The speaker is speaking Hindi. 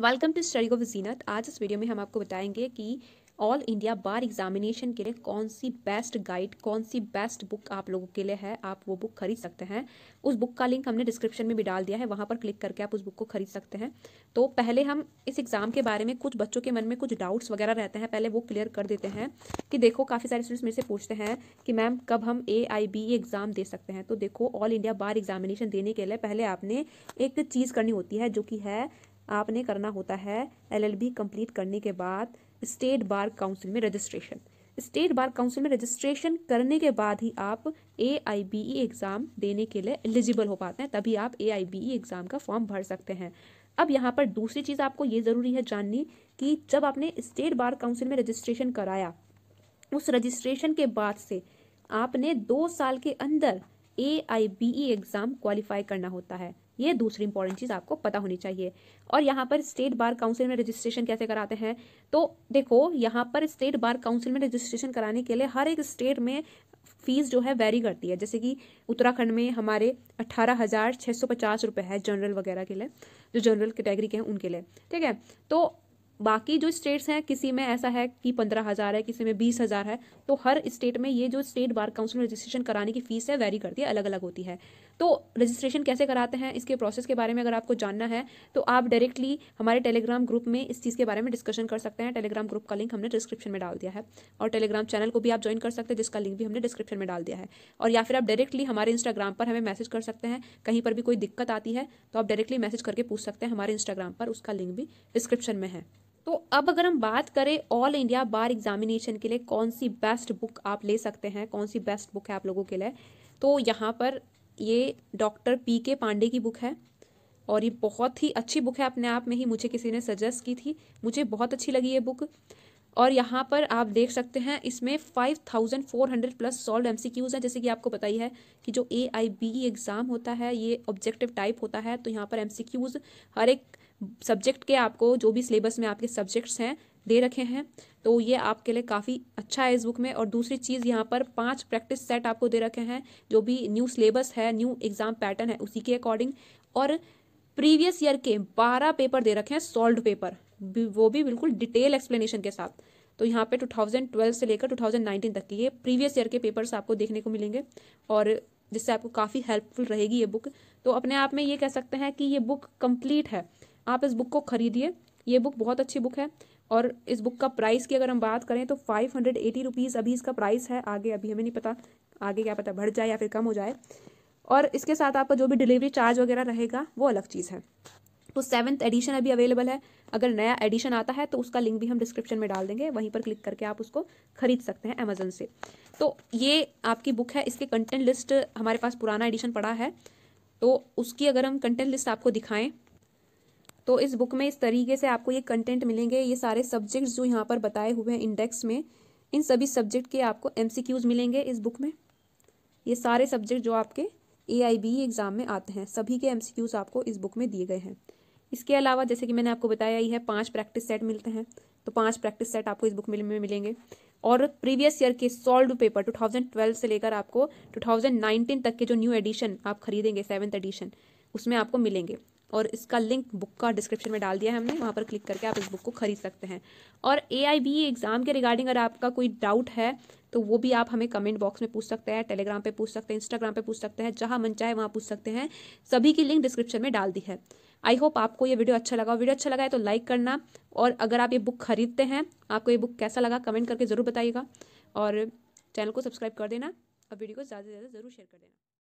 welcome to study of Zeenat आज इस वीडियो में हम आपको बताएंगे कि ऑल इंडिया बार एग्जामिनेशन के लिए कौन सी बेस्ट गाइड कौन सी बेस्ट बुक आप लोगों के लिए है आप वो बुक खरीद सकते हैं उस बुक का लिंक हमने डिस्क्रिप्शन में भी डाल दिया है वहाँ पर क्लिक करके आप उस बुक को खरीद सकते हैं तो पहले हम इस एग्ज़ाम के बारे में कुछ बच्चों के मन में कुछ डाउट्स वगैरह रहते हैं पहले वो क्लियर कर देते हैं कि देखो काफ़ी सारे स्टूडेंट्स मेरे से पूछते हैं कि मैम कब हम ए आई बी एग्ज़ाम दे सकते हैं तो देखो ऑल इंडिया बार एग्जामिनेशन देने के लिए पहले आपने एक चीज़ करनी होती है जो कि है आपने करना होता है एलएलबी कंप्लीट करने के बाद स्टेट बार काउंसिल में रजिस्ट्रेशन स्टेट बार काउंसिल में रजिस्ट्रेशन करने के बाद ही आप A I B E exam देने के लिए एलिजिबल हो पाते हैं तभी आप A I B E exam का फॉर्म भर सकते हैं अब यहाँ पर दूसरी चीज़ आपको ये ज़रूरी है जाननी कि जब आपने स्टेट बार काउंसिल में रजिस्ट्रेशन कराया उस रजिस्ट्रेशन के बाद से आपने दो साल के अंदर A I B E exam qualify करना होता है ये दूसरी इंपॉर्टेंट चीज़ आपको पता होनी चाहिए और यहाँ पर स्टेट बार काउंसिल में रजिस्ट्रेशन कैसे कराते हैं तो देखो यहाँ पर स्टेट बार काउंसिल में रजिस्ट्रेशन कराने के लिए हर एक स्टेट में फीस जो है वेरी करती है जैसे कि उत्तराखंड में हमारे अट्ठारह हज़ार छः सौ पचास रुपये है जनरल वगैरह के लिए जो जनरल कैटेगरी के हैं उनके लिए ठीक है तो बाकी जो स्टेट्स हैं किसी में ऐसा है कि पंद्रह हज़ार है किसी में बीस हज़ार है तो हर स्टेट में ये जो स्टेट बार काउंसिल रजिस्ट्रेशन कराने की फीस है वेरी करती है अलग अलग होती है तो रजिस्ट्रेशन कैसे कराते हैं इसके प्रोसेस के बारे में अगर आपको जानना है तो आप डायरेक्टली हमारे टेलीग्राम ग्रुप में इस चीज़ के बारे में डिस्कशन कर सकते हैं टेलीग्राम ग्रुप का लिंक हमने डिस्क्रिप्शन में डाल दिया है और टेलीग्राम चैनल को भी आप ज्वाइन कर सकते हैं जिसका लिंक भी हमने डिस्क्रिप्शन में डाल दिया है और या फिर आप डायरेक्टली हमारे इंस्टाग्राम पर हमें मैसेज कर सकते हैं कहीं पर भी कोई दिक्कत आती है तो आप डायरेक्टली मैसेज करके पूछ सकते हैं हमारे इंस्टाग्राम पर उसका लिंक भी डिस्क्रिप्शन में है तो अब अगर हम बात करें ऑल इंडिया बार एग्जामिनेशन के लिए कौन सी बेस्ट बुक आप ले सकते हैं कौन सी बेस्ट बुक है आप लोगों के लिए तो यहाँ पर ये डॉक्टर पी के पांडे की बुक है और ये बहुत ही अच्छी बुक है अपने आप में ही मुझे किसी ने सजेस्ट की थी मुझे बहुत अच्छी लगी ये बुक और यहाँ पर आप देख सकते हैं इसमें five thousand four hundred plus solved M C Qs हैं जैसे कि आपको बताई है कि जो ए आई बी एग्ज़ाम होता है ये ऑब्जेक्टिव टाइप होता है तो यहाँ पर एम सी क्यूज़ हर एक सब्जेक्ट के आपको जो भी सिलेबस में आपके सब्जेक्ट्स हैं दे रखे हैं तो ये आपके लिए काफ़ी अच्छा है इस बुक में और दूसरी चीज़ यहाँ पर पांच प्रैक्टिस सेट आपको दे रखे हैं जो भी न्यू सिलेबस है न्यू एग्ज़ाम पैटर्न है उसी के अकॉर्डिंग और प्रीवियस ईयर के बारह पेपर दे रखे हैं सॉल्व पेपर वो भी बिल्कुल डिटेल एक्सप्लेनेशन के साथ तो यहाँ पे 2012 से लेकर 2019 तक की ये प्रीवियस ईयर के पेपर्स आपको देखने को मिलेंगे और जिससे आपको काफ़ी हेल्पफुल रहेगी ये बुक तो अपने आप में ये कह सकते हैं कि ये बुक कंप्लीट है आप इस बुक को खरीदिए ये बुक बहुत अच्छी बुक है और इस बुक का प्राइस की अगर हम बात करें तो फाइव हंड्रेड एटी रुपीज़ अभी इसका प्राइस है आगे अभी हमें नहीं पता आगे क्या पता बढ़ जाए या फिर कम हो जाए और इसके साथ आपका जो भी डिलीवरी चार्ज वगैरह रहेगा वो अलग चीज़ है तो सेवन्थ एडिशन अभी अवेलेबल है अगर नया एडिशन आता है तो उसका लिंक भी हम डिस्क्रिप्शन में डाल देंगे वहीं पर क्लिक करके आप उसको खरीद सकते हैं अमेजोन से तो ये आपकी बुक है इसके कंटेंट लिस्ट हमारे पास पुराना एडिशन पड़ा है तो उसकी अगर हम कंटेंट लिस्ट आपको दिखाएं तो इस बुक में इस तरीके से आपको ये कंटेंट मिलेंगे ये सारे सब्जेक्ट्स जो यहाँ पर बताए हुए हैं इंडेक्स में इन सभी सब्जेक्ट के आपको एमसीक्यूज मिलेंगे इस बुक में ये सारे सब्जेक्ट जो आपके ए एग्ज़ाम e में आते हैं सभी के एमसीक्यूज आपको इस बुक में दिए गए हैं इसके अलावा जैसे कि मैंने आपको बताया ही है पाँच प्रैक्टिस सेट मिलते हैं तो पाँच प्रैक्टिस सेट आपको इस बुक में मिलेंगे और प्रीवियस ईयर के सॉल्व पेपर 2012 से लेकर आपको 2019 तक के जो न्यू एडिशन आप खरीदेंगे सेवन्थ एडिशन उसमें आपको मिलेंगे और इसका लिंक बुक का डिस्क्रिप्शन में डाल दिया है हमने वहाँ पर क्लिक करके आप इस बुक को खरीद सकते हैं और ए एग्ज़ाम e के रिगार्डिंग अगर आपका कोई डाउट है तो वो भी आप हमें कमेंट बॉक्स में पूछ सकते हैं टेलीग्राम पे पूछ सकते हैं इंस्टाग्राम पे पूछ सकते हैं जहाँ मन चाहे वहाँ पूछ सकते हैं सभी की लिंक डिस्क्रिप्शन में डाल दी है आई होप आपको ये वीडियो अच्छा लगा वीडियो अच्छा लगा है तो लाइक करना और अगर आप ये बुक खरीदते हैं आपको ये बुक कैसा लगा कमेंट करके ज़रूर बताइएगा और चैनल को सब्सक्राइब कर देना और वीडियो को ज़्यादा से ज़्यादा ज़रूर शेयर कर देना